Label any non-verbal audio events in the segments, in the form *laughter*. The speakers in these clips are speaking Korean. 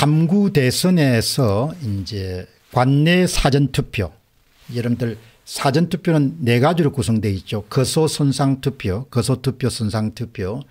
삼구 대선에서 이제 관내 사전투표 여러분들 사전투표는 네 가지로 구성되어 있죠. 거소선상투표 거소투표 선상투표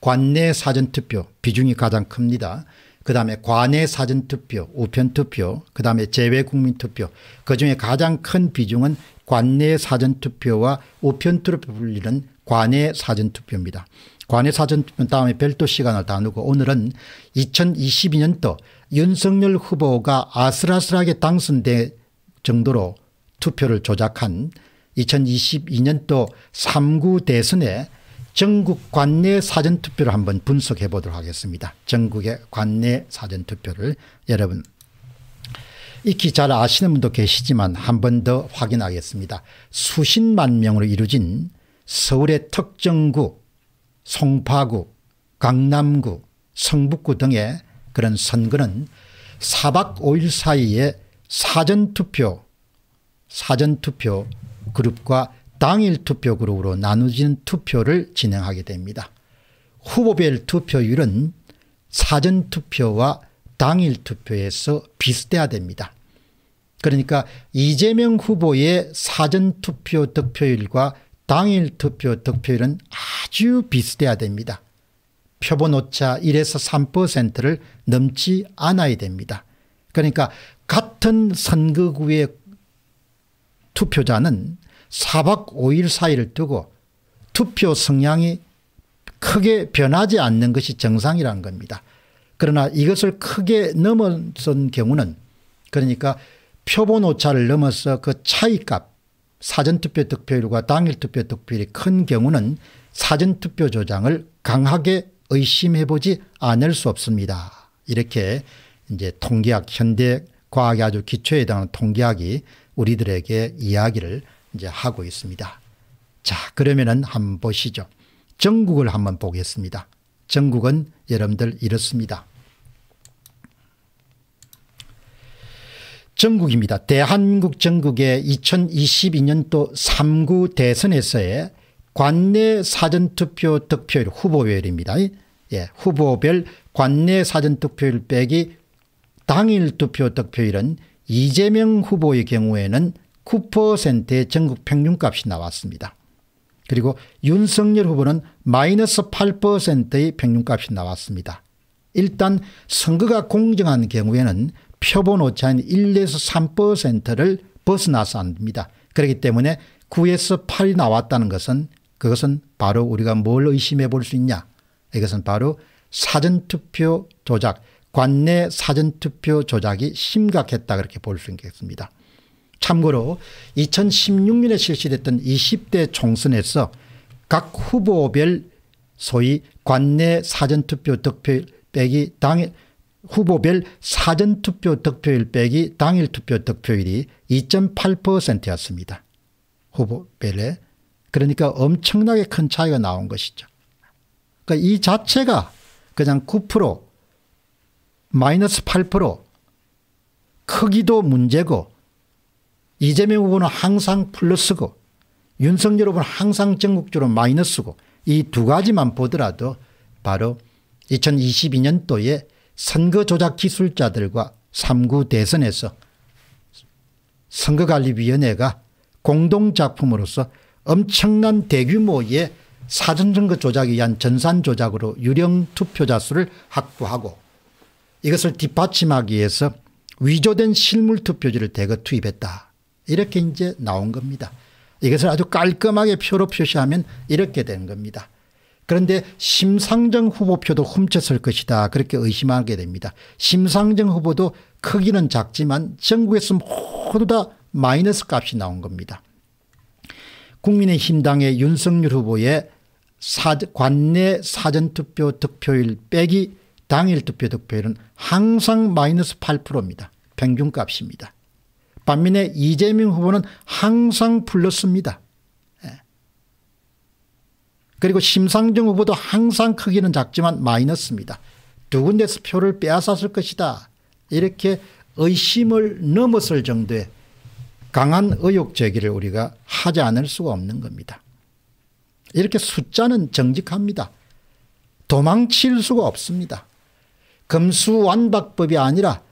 관내 사전투표 비중이 가장 큽니다. 그 다음에 관내 사전투표 우편투표 그 다음에 재외국민투표 그중에 가장 큰 비중은 관내 사전투표와 우편투표 불리는 관내 사전투표입니다. 관외 사전 다음에 별도 시간을 나누고 오늘은 2022년도 윤석열 후보가 아슬아슬하게 당선될 정도로 투표를 조작한 2022년도 3구 대선에 전국 관내 사전투표를 한번 분석해 보도록 하겠습니다. 전국의 관내 사전투표를 여러분 익히 잘 아시는 분도 계시지만 한 번 더 확인하겠습니다. 수십만 명으로 이루어진 서울의 특정구 송파구, 강남구, 성북구 등의 그런 선거는 4박 5일 사이에 사전투표 사전투표 그룹과 당일투표 그룹으로 나누지는 투표를 진행하게 됩니다. 후보별 투표율은 사전투표와 당일투표에서 비슷해야 됩니다. 그러니까 이재명 후보의 사전투표 득표율과 당일투표 득표율은 아주 비슷해야 됩니다. 표본 오차 1에서 3%를 넘지 않아야 됩니다. 그러니까 같은 선거구의 투표자는 4박 5일 사이를 두고 투표 성향이 크게 변하지 않는 것이 정상이라는 겁니다. 그러나 이것을 크게 넘어선 경우는 그러니까 표본 오차를 넘어서 그 차이값 사전투표 득표율과 당일 투표 득표율이 큰 경우는 사전투표 조장을 강하게 의심해보지 않을 수 없습니다. 이렇게 이제 통계학 현대 과학의 아주 기초에 해당하는 통계학이 우리들에게 이야기를 이제 하고 있습니다. 자 그러면은 한번 보시죠. 전국을 한번 보겠습니다. 전국은 여러분들 이렇습니다. 전국입니다. 대한국 전국의 2022년도 3구 대선에서의 관내 사전투표 득표율 후보별입니다. 예, 후보별 관내 사전투표율 빼기 당일 투표 득표율은 이재명 후보의 경우에는 9%의 전국 평균값이 나왔습니다. 그리고 윤석열 후보는 마이너스 8%의 평균값이 나왔습니다. 일단 선거가 공정한 경우에는 표본 오차인 1에서 3%를 벗어나서 안 됩니다. 그렇기 때문에 9에서 8이 나왔다는 것은 그것은 바로 우리가 뭘 의심해 볼 수 있냐. 이것은 바로 사전투표 조작, 관내 사전투표 조작이 심각했다 그렇게 볼 수 있겠습니다. 참고로 2016년에 실시됐던 20대 총선에서 각 후보별 소위 관내 사전투표 득표율 빼기 당 후보별 사전투표 득표율 빼기 당일 투표 득표율이 2.8%였습니다. 후보별의 그러니까 엄청나게 큰 차이가 나온 것이죠. 그러니까 이 자체가 그냥 9% 마이너스 8% 크기도 문제고 이재명 후보는 항상 플러스고 윤석열 후보는 항상 전국적으로 마이너스고 이 두 가지만 보더라도 바로 2022년도에 선거 조작 기술자들과 3구 대선에서 선거관리위원회가 공동작품으로서 엄청난 대규모의 사전선거 조작에 의한 전산 조작으로 유령 투표자 수를 확보하고 이것을 뒷받침하기 위해서 위조된 실물 투표지를 대거 투입했다. 이렇게 이제 나온 겁니다. 이것을 아주 깔끔하게 표로 표시하면 이렇게 된 겁니다. 그런데 심상정 후보표도 훔쳤을 것이다. 그렇게 의심하게 됩니다. 심상정 후보도 크기는 작지만 전국에서 모두 다 마이너스 값이 나온 겁니다. 국민의힘당의 윤석열 후보의 사, 관내 사전투표 득표율 빼기 당일 투표 득표율은 항상 마이너스 8%입니다. 평균값입니다. 반면에 이재명 후보는 항상 불렀습니다 예. 그리고 심상정 후보도 항상 크기는 작지만 마이너스입니다. 두 군데서 표를 빼앗았을 것이다. 이렇게 의심을 넘었을 정도의 강한 의혹 제기를 우리가 하지 않을 수가 없는 겁니다. 이렇게 숫자는 정직합니다. 도망칠 수가 없습니다. 금수완박법이 아니라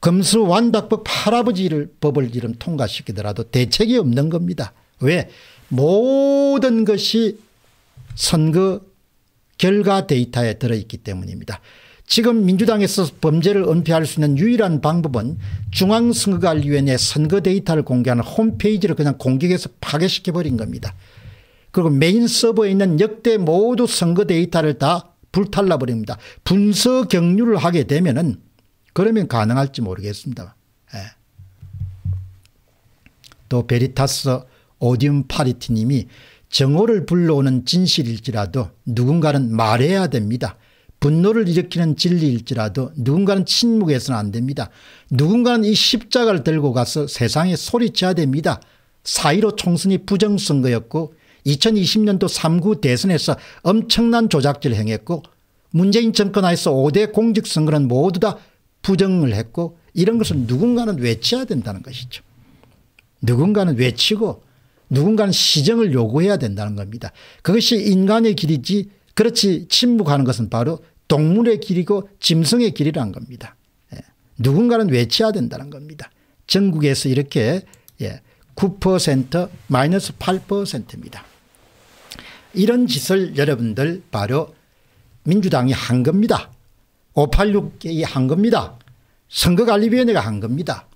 금수완박법 할아버지를 법을 이름 통과시키더라도 대책이 없는 겁니다. 왜? 모든 것이 선거 결과 데이터에 들어있기 때문입니다. 지금 민주당에서 범죄를 은폐할 수 있는 유일한 방법은 중앙선거관리위원회 선거 데이터를 공개하는 홈페이지를 그냥 공격해서 파괴시켜버린 겁니다. 그리고 메인 서버에 있는 역대 모두 선거 데이터를 다 불탈라버립니다. 분서 경류를 하게 되면 은 그러면 가능할지 모르겠습니다. 예. 또 베리타스 오디움 파리티님이 정오를 불러오는 진실일지라도 누군가는 말해야 됩니다. 분노를 일으키는 진리일지라도 누군가는 침묵해서는 안 됩니다. 누군가는 이 십자가를 들고 가서 세상에 소리쳐야 됩니다. 4.15 총선이 부정선거였고 2020년도 3구 대선에서 엄청난 조작질 행했고 문재인 정권 하에서 5대 공직선거는 모두 다 부정을 했고 이런 것을 누군가는 외쳐야 된다는 것이죠. 누군가는 외치고 누군가는 시정을 요구해야 된다는 겁니다. 그것이 인간의 길이지 그렇지 침묵하는 것은 바로 동물의 길이고 짐승의 길이라는 겁니다. 예. 누군가는 외쳐야 된다는 겁니다. 전국에서 이렇게 예. 9% 마이너스 8%입니다. 이런 짓을 여러분들 바로 민주당이 한 겁니다. 586이 한 겁니다. 선거관리위원회가 한 겁니다.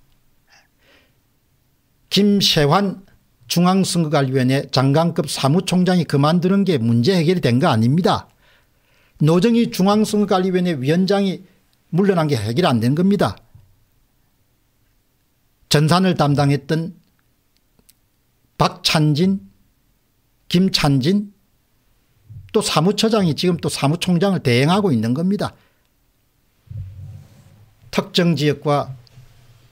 김세환 중앙선거관리위원회 장관급 사무총장이 그만두는 게 문제 해결이 된 거 아닙니다. 노정이 중앙선거관리위원회 위원장이 물러난 게 해결 안 된 겁니다. 전산을 담당했던 박찬진, 김찬진 또 사무처장이 지금 또 사무총장을 대행하고 있는 겁니다. 특정 지역과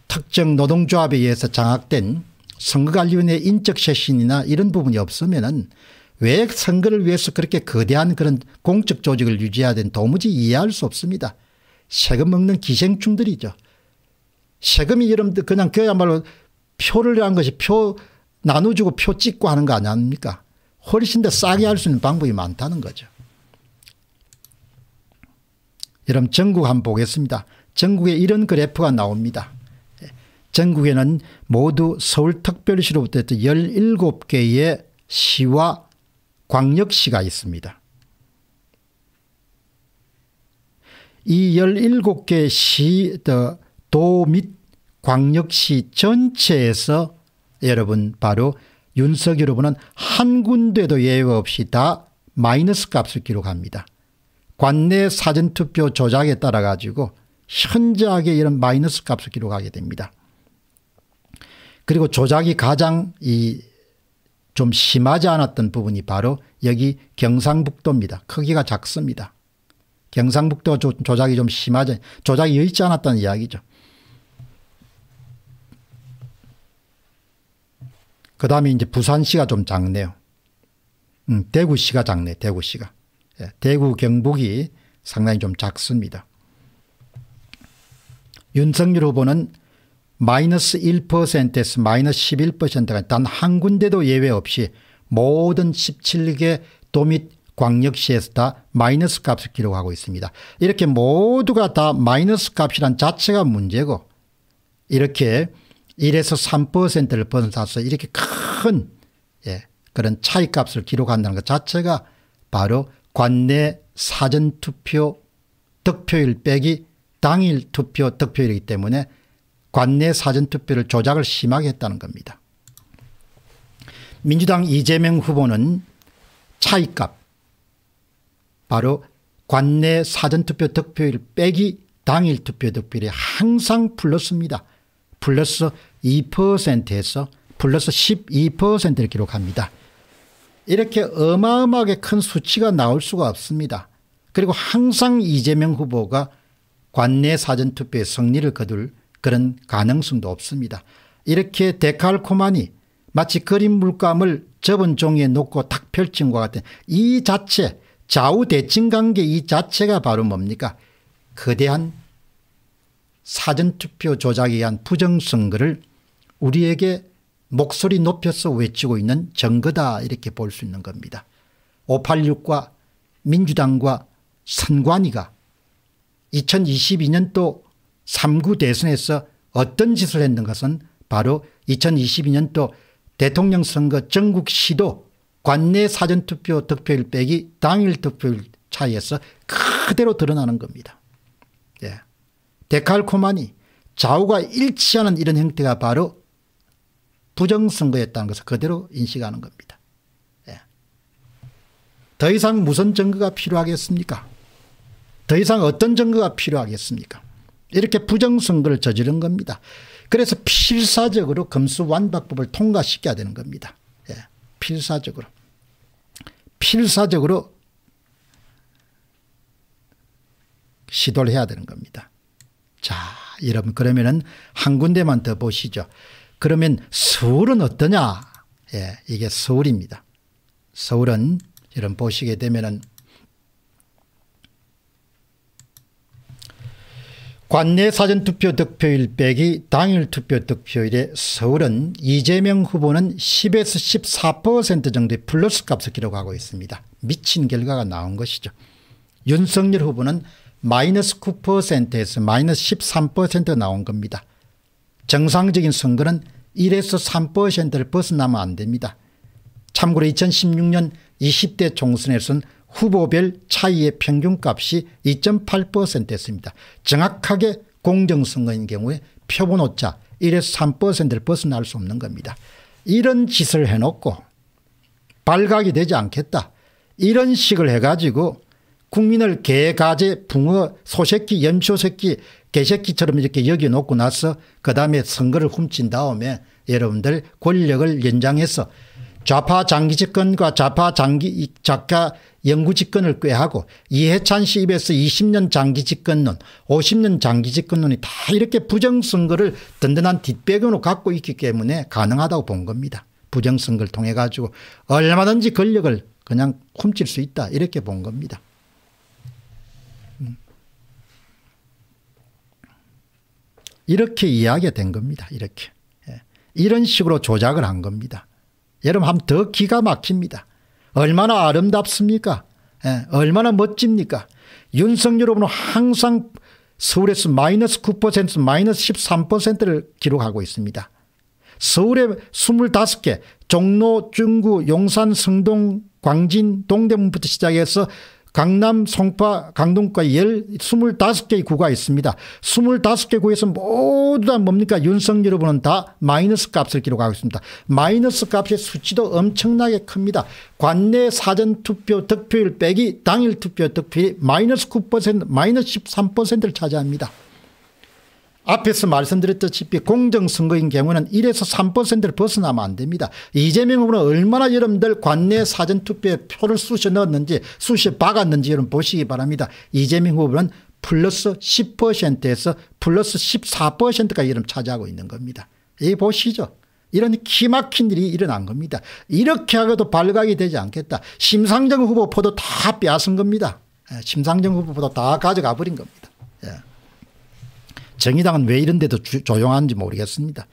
특정 노동조합에 의해서 장악된 선거관리위원회 인적 쇄신이나 이런 부분이 없으면은 왜 선거를 위해서 그렇게 거대한 그런 공적 조직을 유지해야 되는 도무지 이해할 수 없습니다. 세금 먹는 기생충들이죠. 세금이 여러분들 그냥 그야말로 표를 한 것이 표 나눠주고 표 찍고 하는 거 아닙니까? 훨씬 더 싸게 할 수 있는 방법이 많다는 거죠. 여러분 전국 한번 보겠습니다. 전국에 이런 그래프가 나옵니다. 전국에는 모두 서울특별시로부터 17개의 시와 광역시가 있습니다. 이 17개 시, 도및 광역시 전체에서 여러분 바로 윤석열 후보는 한 군데도 예외 없이 다 마이너스 값을 기록합니다. 관내 사전투표 조작에 따라 가지고 현저하게 이런 마이너스 값을 기록하게 됩니다. 그리고 조작이 가장 이 좀 심하지 않았던 부분이 바로 여기 경상북도입니다. 크기가 작습니다. 경상북도 조, 작이좀 심하지 조작이 여의치 않았다는 이야기죠. 그 다음에 이제 부산시가 좀 작네요. 음, 대구시가 작네, 대구시가. 예, 대구, 경북이 상당히 좀 작습니다. 윤석열 후보는 마이너스 1%에서 마이너스 1 1가지단한 군데도 예외 없이 모든 17개 도 및 광역시에서 다 마이너스 값을 기록하고 있습니다. 이렇게 모두가 다 마이너스 값이란 자체가 문제고 이렇게 1에서 3%를 벗어나서 이렇게 큰 예, 그런 차이값을 기록한다는 것 자체가 바로 관내 사전투표 득표율 빼기 당일 투표 득표율이기 때문에 관내 사전투표를 조작을 심하게 했다는 겁니다. 민주당 이재명 후보는 차이값 바로 관내 사전투표 득표율 빼기 당일 투표 득표율이 항상 플러스입니다. 플러스 2%에서 플러스 12%를 기록합니다. 이렇게 어마어마하게 큰 수치가 나올 수가 없습니다. 그리고 항상 이재명 후보가 관내 사전투표에 승리를 거둘 그런 가능성도 없습니다. 이렇게 데칼코마니 마치 그림 물감을 접은 종이에 놓고 탁 펼친 것 같은 이 자체 좌우 대칭 관계 이 자체가 바로 뭡니까 거대한 사전투표 조작에 의한 부정선거를 우리에게 목소리 높여서 외치고 있는 증거다 이렇게 볼 수 있는 겁니다. 586과 민주당과 선관위가 2022년도 3구 대선에서 어떤 짓을 했는 것은 바로 2022년도 대통령 선거 전국 시도 관내 사전투표 득표율 빼기 당일 득표율 차이에서 그대로 드러나는 겁니다. 예. 데칼코마니 좌우가 일치하는 이런 형태가 바로 부정선거였다는 것을 그대로 인식하는 겁니다. 예. 더 이상 무슨 증거가 필요하겠습니까? 더 이상 어떤 증거가 필요하겠습니까? 이렇게 부정선거를 저지른 겁니다. 그래서 필사적으로 검수완박법을 통과시켜야 되는 겁니다. 예, 필사적으로. 필사적으로 시도를 해야 되는 겁니다. 자 여러분 그러면은 한 군데만 더 보시죠. 그러면 서울은 어떠냐? 예, 이게 서울입니다. 서울은 여러분 보시게 되면은 관내 사전투표 득표일 빼기 당일 투표 득표일에 서울은 이재명 후보는 10에서 14% 정도의 플러스 값을 기록하고 있습니다. 미친 결과가 나온 것이죠. 윤석열 후보는 마이너스 9%에서 마이너스 13% 나온 겁니다. 정상적인 선거는 1에서 3%를 벗어나면 안 됩니다. 참고로 2016년 20대 총선에서는 후보별 차이의 평균값이 2.8%였습니다. 정확하게 공정선거인 경우에 표본 오차 1에서 3%를 벗어날 수 없는 겁니다. 이런 짓을 해놓고 발각이 되지 않겠다. 이런 식을 해가지고 국민을 개, 가재, 붕어, 소새끼, 염초새끼, 개새끼처럼 이렇게 여겨놓고 나서 그 다음에 선거를 훔친 다음에 여러분들 권력을 연장해서 좌파 장기 집권과 좌파 장기 작가 연구 집권을 꾀하고 이해찬 씨 입에서 20년 장기 집권론 50년 장기 집권론이 다 이렇게 부정선거를 든든한 뒷배경으로 갖고 있기 때문에 가능하다고 본 겁니다. 부정선거를 통해 가지고 얼마든지 권력을 그냥 훔칠 수 있다 이렇게 본 겁니다. 음. 이렇게 이야기된 겁니다. 이렇게. 예. 이런 식으로 조작을 한 겁니다. 여러분 하면 더 기가 막힙니다. 얼마나 아름답습니까? 예, 얼마나 멋집니까? 윤석열 후보는 항상 서울에서 마이너스 9% 마이너스 13%를 기록하고 있습니다. 서울에 25개 종로, 중구, 용산, 성동, 광진, 동대문부터 시작해서 강남, 송파, 강동과 열 25개의 구가 있습니다. 25개 구에서 모두 다 뭡니까 윤석열 후보는 다 마이너스 값을 기록하고 있습니다. 마이너스 값의 수치도 엄청나게 큽니다. 관내 사전투표 득표율 빼기 당일 투표 득표율이 마이너스 9% 마이너스 13%를 차지합니다. 앞에서 말씀드렸듯이 공정선거인 경우는 1에서 3%를 벗어나면 안 됩니다. 이재명 후보는 얼마나 여러분들 관내 사전투표에 표를 쑤셔 넣었는지 쑤셔 박았는지 여러분 보시기 바랍니다. 이재명 후보는 플러스 10%에서 플러스 14%까지 여러분 차지하고 있는 겁니다. 이 보시죠. 이런 기막힌 일이 일어난 겁니다. 이렇게 하고도 발각이 되지 않겠다. 심상정 후보 포도 다 빼앗은 겁니다. 예, 심상정 후보보다 다 가져가 버린 겁니다. 정의당은 왜 이런 데도 조용한지 모르겠습니다.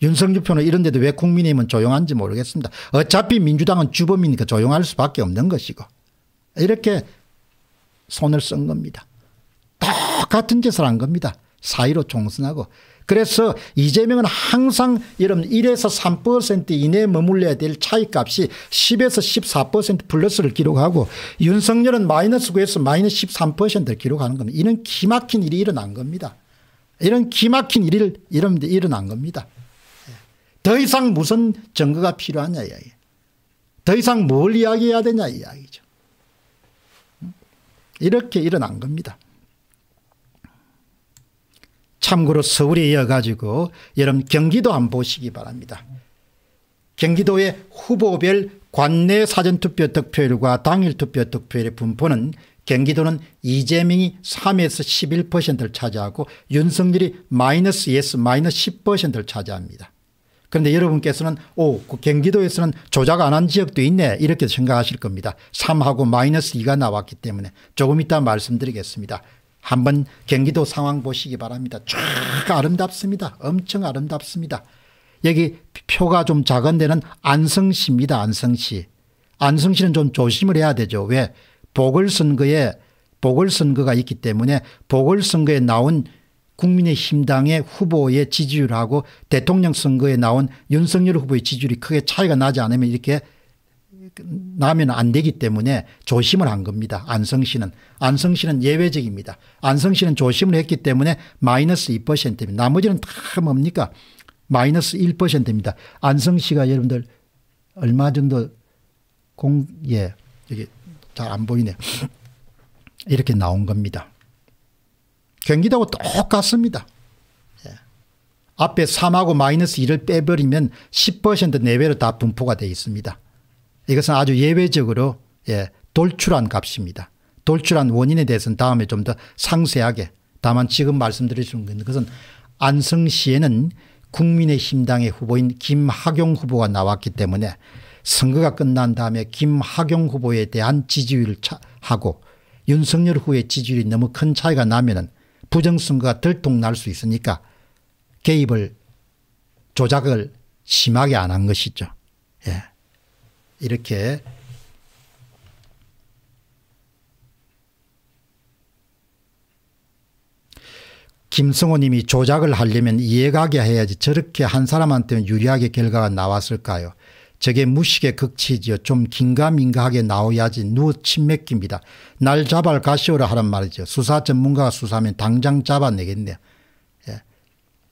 윤석열 표는 이런 데도 왜 국민의힘은 조용한지 모르겠습니다. 어차피 민주당은 주범이니까 조용할 수밖에 없는 것이고 이렇게 손을 쓴 겁니다. 똑같은 짓을 한 겁니다. 사이로 총선하고 그래서 이재명은 항상 이런 1에서 3% 이내에 머물러야 될 차이값이 10에서 14% 플러스를 기록하고 윤석열은 마이너스 9에서 마이너스 13%를 기록하는 겁니다. 이런 기막힌 일이 일어난 겁니다. 이런 기막힌 일이 이런 일어난 겁니다. 더 이상 무슨 증거가 필요하냐 이야기. 더 이상 뭘 이야기해야 되냐 이야기죠. 이렇게 일어난 겁니다. 참고로 서울에 이어가지고 여러분 경기도 안 보시기 바랍니다. 경기도의 후보별 관내 사전투표 득표율과 당일 투표 득표율의 분포는 경기도는 이재명이 3에서 11%를 차지하고 윤석열이 마이너스 예스 마이너스 10%를 차지합니다. 그런데 여러분께서는 오그 경기도에서는 조작 안 한 지역도 있네 이렇게 생각하실 겁니다. 3하고 마이너스 2가 나왔기 때문에 조금 이따 말씀드리겠습니다. 한번 경기도 상황 보시기 바랍니다. 쫙 아름답습니다. 엄청 아름답습니다. 여기 표가 좀 작은 데는 안성시입니다. 안성시. 안성시는 좀 조심을 해야 되죠. 왜? 보궐선거에 보궐선거가 있기 때문에 보궐선거에 나온 국민의힘당의 후보의 지지율하고 대통령 선거에 나온 윤석열 후보의 지지율이 크게 차이가 나지 않으면 이렇게 나면 안 되기 때문에 조심을 한 겁니다. 안성 씨는. 안성 씨는 예외적입니다. 안성 씨는 조심을 했기 때문에 마이너스 2%입니다. 나머지는 다 뭡니까? 마이너스 1%입니다. 안성 씨가 여러분들 얼마 정도 공, 예, 여기 잘안 보이네. 이렇게 나온 겁니다. 경기도하고 똑같습니다. 예. 앞에 3하고 마이너스 2를 빼버리면 10% 내외로 다 분포가 되어 있습니다. 이것은 아주 예외적으로 예, 돌출한 값입니다. 돌출한 원인에 대해서는 다음에 좀 더 상세하게 다만 지금 말씀드릴 수 있는 것은 안성시에는 국민의힘당의 후보인 김학용 후보가 나왔기 때문에 선거가 끝난 다음에 김학용 후보에 대한 지지율하고 윤석열 후의 지지율이 너무 큰 차이가 나면 부정선거가 들통날 수 있으니까 개입을 조작을 심하게 안 한 것이죠. 예. 이렇게 김성호님이 조작을 하려면 이해가게 해야지 저렇게 한 사람한테는 유리하게 결과가 나왔을까요? 저게 무식의 극치지요. 좀 긴가민가하게 나와야지 누워 침맥깁니다. 날 잡알 아 가시오라 하란 말이죠. 수사 전문가가 수사하면 당장 잡아내겠네요. 예.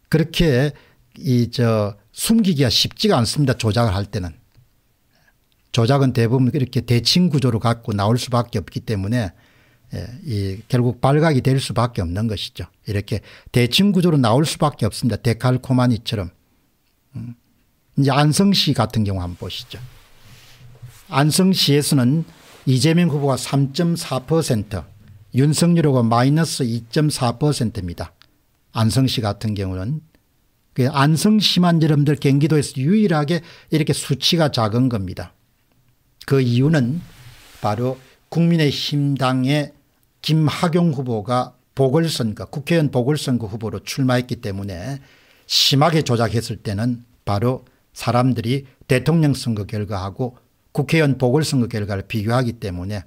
그렇게 이 저 숨기기가 쉽지가 않습니다. 조작을 할 때는. 조작은 대부분 이렇게 대칭 구조로 갖고 나올 수밖에 없기 때문에 예, 이 결국 발각이 될 수밖에 없는 것이죠. 이렇게 대칭 구조로 나올 수밖에 없습니다. 데칼코마니처럼. 음. 이제 안성시 같은 경우 한번 보시죠. 안성시에서는 이재명 후보가 3.4% 윤석열 후보가 마이너스 2.4%입니다. 안성시 같은 경우는 그 안성시만 여러분들 경기도에서 유일하게 이렇게 수치가 작은 겁니다. 그 이유는 바로 국민의힘당의 김학용 후보가 보궐선거 국회의원 보궐선거 후보로 출마했기 때문에 심하게 조작했을 때는 바로 사람들이 대통령 선거 결과하고 국회의원 보궐선거 결과를 비교하기 때문에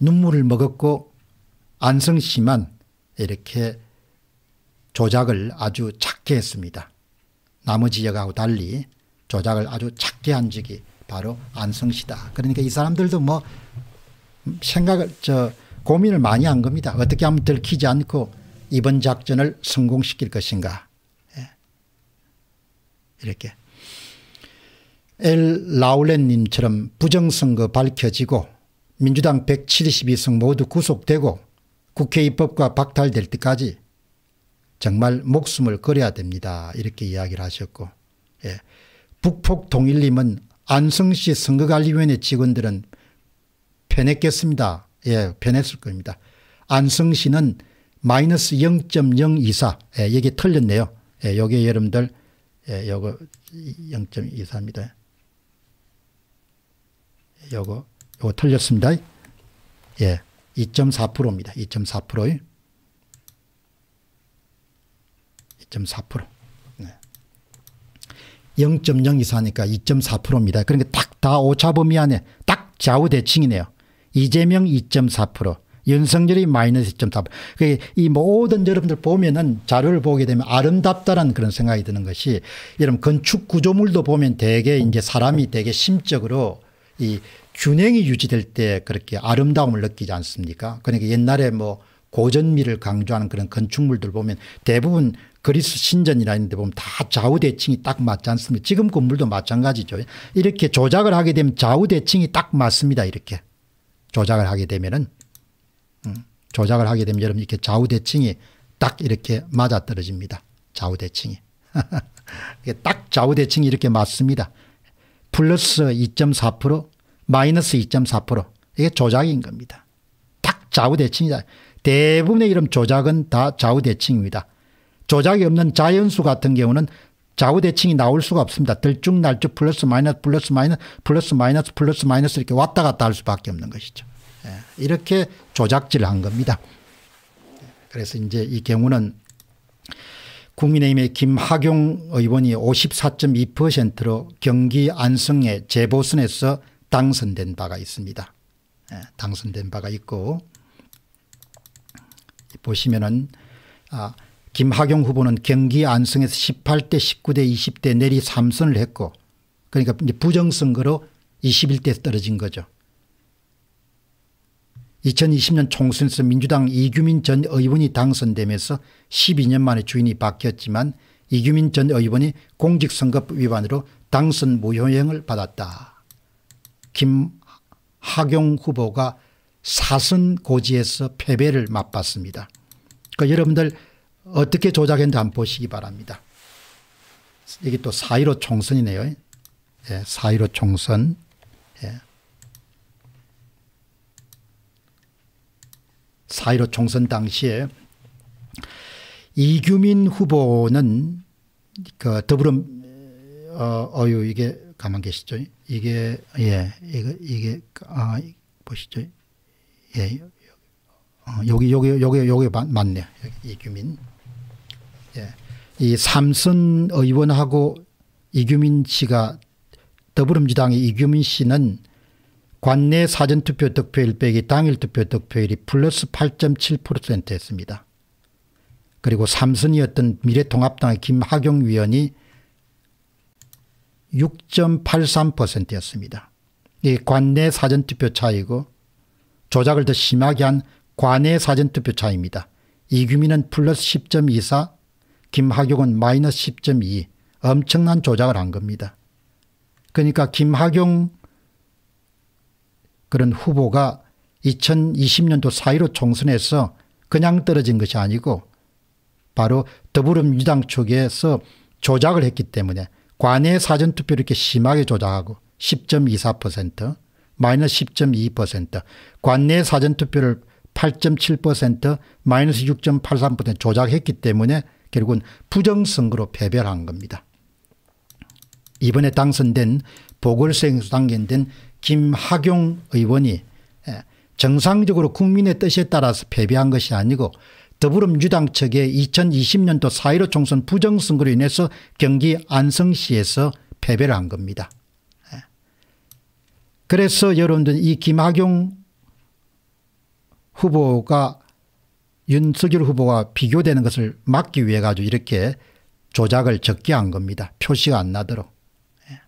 눈물을 먹었고 안성 심한 이렇게 조작을 아주 작게 했습니다. 나머지 역하고 달리 조작을 아주 작게 한 적이 바로 안성시다. 그러니까 이 사람들도 뭐 생각을 저 고민을 많이 한 겁니다. 어떻게 하면 들키지 않고 이번 작전을 성공시킬 것인가. 예. 이렇게. 엘 라울렌님처럼 부정선거 밝혀지고 민주당 172석 모두 구속되고 국회 입법과 박탈될 때까지 정말 목숨을 걸어야 됩니다. 이렇게 이야기를 하셨고 예. 북폭 동일님은 안성시 선거관리위원회 직원들은 변했겠습니다. 예, 변했을 겁니다. 안성시는 마이너스 0.024. 예, 여기 틀렸네요. 예, 요게 여러분들, 예, 요거 0.24입니다. 예, 요거, 요거 틀렸습니다. 예, 2.4%입니다. 2.4%. 2.4%. 0.024니까 2.4%입니다. 그러니까 딱 다 오차 범위 안에 딱 좌우 대칭이네요. 이재명 2.4%. 윤석열이 마이너스 2.4%. 이 모든 여러분들 보면은 자료를 보게 되면 아름답다라는 그런 생각이 드는 것이 여러분 건축 구조물도 보면 대개 이제 사람이 대개 심적으로 이 균형이 유지될 때 그렇게 아름다움을 느끼지 않습니까? 그러니까 옛날에 뭐 고전미를 강조하는 그런 건축물들 보면 대부분 그리스 신전이라 는데 보면 다 좌우대칭이 딱 맞지 않습니까 지금 건물도 마찬가지죠. 이렇게 조작을 하게 되면 좌우대칭이 딱 맞습니다. 이렇게 조작을 하게 되면은 음, 조작을 하게 되면 여러분 이렇게 좌우대칭이 딱 이렇게 맞아떨어집니다. 좌우대칭이. *laughs* 딱 좌우대칭이 이렇게 맞습니다. 플러스 2.4% 마이너스 2.4% 이게 조작인 겁니다. 딱 좌우대칭이다. 대부분의 이런 조작은 다 좌우대칭입니다. 조작이 없는 자연수 같은 경우는 좌우대칭이 나올 수가 없습니다. 들쭉날쭉 플러스 마이너스 플러스 마이너스 플러스 마이너스 플러스 마이너스 이렇게 왔다 갔다 할 수밖에 없는 것이죠. 예, 이렇게 조작질한 겁니다. 예, 그래서 이제 이 경우는 국민의힘의 김학용 의원이 54.2%로 경기 안성의 재보선에서 당선된 바가 있습니다. 예, 당선된 바가 있고 보시면은 아, 김학용 후보는 경기 안성에서 18대 19대 20대 내리 3선을 했고 그러니까 부정선거로 21대에서 떨어진 거죠. 2020년 총선에서 민주당 이규민 전 의원이 당선되면서 12년 만에 주인이 바뀌었지만 이규민 전 의원이 공직선거법 위반으로 당선 무효행을 받았다. 김학용 후보가 사선 고지에서 패배를 맛봤습니다. 그러니까 여러분들 어떻게 조작했는지 한번 보시기 바랍니다. 이게 또 4.15 총선이네요. 예, 4.15 총선. 예. 4.15 총선 당시에 이규민 후보는 그 더불어 어, 어유 이게 가만 계시죠? 이게 예 이거 이게 아 보시죠? 예 어, 여기 여기 여기 여기 맞네 이규민. 예. 이 삼선 의원하고 이규민 씨가 더불어민주당의 이규민 씨는 관내 사전투표 득표율 빼기 당일 투표 득표율이 플러스 8.7%였습니다. 그리고 삼선이었던 미래통합당의 김학용 위원이 6.83%였습니다. 이 관내 사전투표 차이고 조작을 더 심하게 한 관내 사전투표 차입니다. 이규민은 플러스 10.24 김학용은 마이너스 10.2 엄청난 조작을 한 겁니다. 그러니까 김학용 그런 후보가 2020년도 4.15 총선에서 그냥 떨어진 것이 아니고 바로 더불어민주당 쪽에서 조작을 했기 때문에 관외 사전투표를 이렇게 심하게 조작하고 10.24% 마이너스 10.2% 관내 사전투표를 8.7% 마이너스 6.83% 조작했기 때문에 결국은 부정선거로 패배를 한 겁니다. 이번에 당선된 보궐선거에서 당선된 김학용 의원이 예, 정상적으로 국민의 뜻에 따라서 패배한 것이 아니고 더불어민주당 측의 2020년도 4.15 총선 부정선거로 인해서 경기 안성시에서 패배를 한 겁니다. 예. 그래서 여러분들 이 김학용 후보가 윤석열 후보와 비교되는 것을 막기 위해 가지고 이렇게 조작을 적게 한 겁니다. 표시가 안 나도록. 예.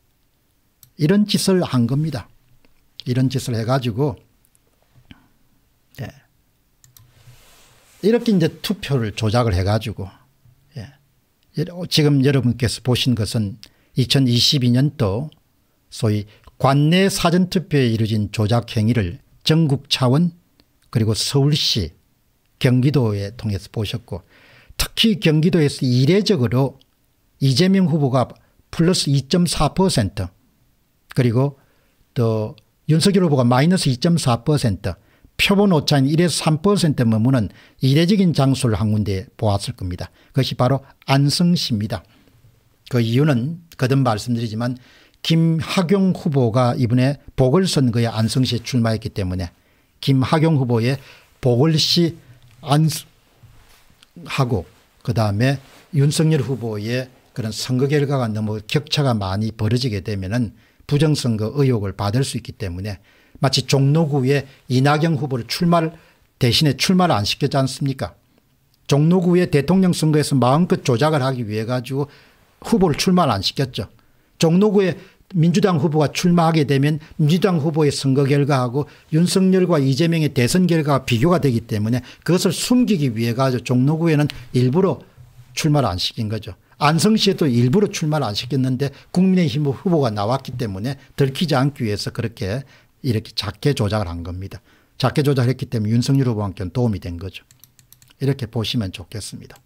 이런 짓을 한 겁니다. 이런 짓을 해가지고 예. 이렇게 이제 투표를 조작을 해가지고 예. 어, 지금 여러분께서 보신 것은 2022년도 소위 관내 사전투표에 이루어진 조작 행위를 전국 차원 그리고 서울시 경기도에 통해서 보셨고 특히 경기도에서 이례적으로 이재명 후보가 플러스 2.4% 그리고 또 윤석열 후보가 마이너스 2.4% 표본 오차인 1에서 3% 머무는 이례적인 장소를 한 군데 보았을 겁니다. 그것이 바로 안성시입니다. 그 이유는 거듭 말씀드리지만 김학용 후보가 이번에 보궐선거에 안성시에 출마했기 때문에 김학용 후보의 보궐시 안하고 그다음에 윤석열 후보의 그런 선거 결과가 너무 격차가 많이 벌어지게 되면은 부정선거 의혹을 받을 수 있기 때문에 마치 종로구에 이낙연 후보를 출마를 대신에 출마를 안 시켰지 않습니까 종로구의 대통령 선거에서 마음껏 조작을 하기 위해 가지고 후보를 출마를 안 시켰죠. 종로구에 민주당 후보가 출마하게 되면 민주당 후보의 선거 결과하고 윤석열과 이재명의 대선 결과가 비교가 되기 때문에 그것을 숨기기 위해 가지고 종로구에는 일부러 출마를 안 시킨 거죠. 안성시에도 일부러 출마를 안 시켰는데 국민의힘 후보가 나왔기 때문에 들키지 않기 위해서 그렇게 이렇게 작게 조작을 한 겁니다. 작게 조작했기 때문에 윤석열 후보한테는 도움이 된 거죠. 이렇게 보시면 좋겠습니다.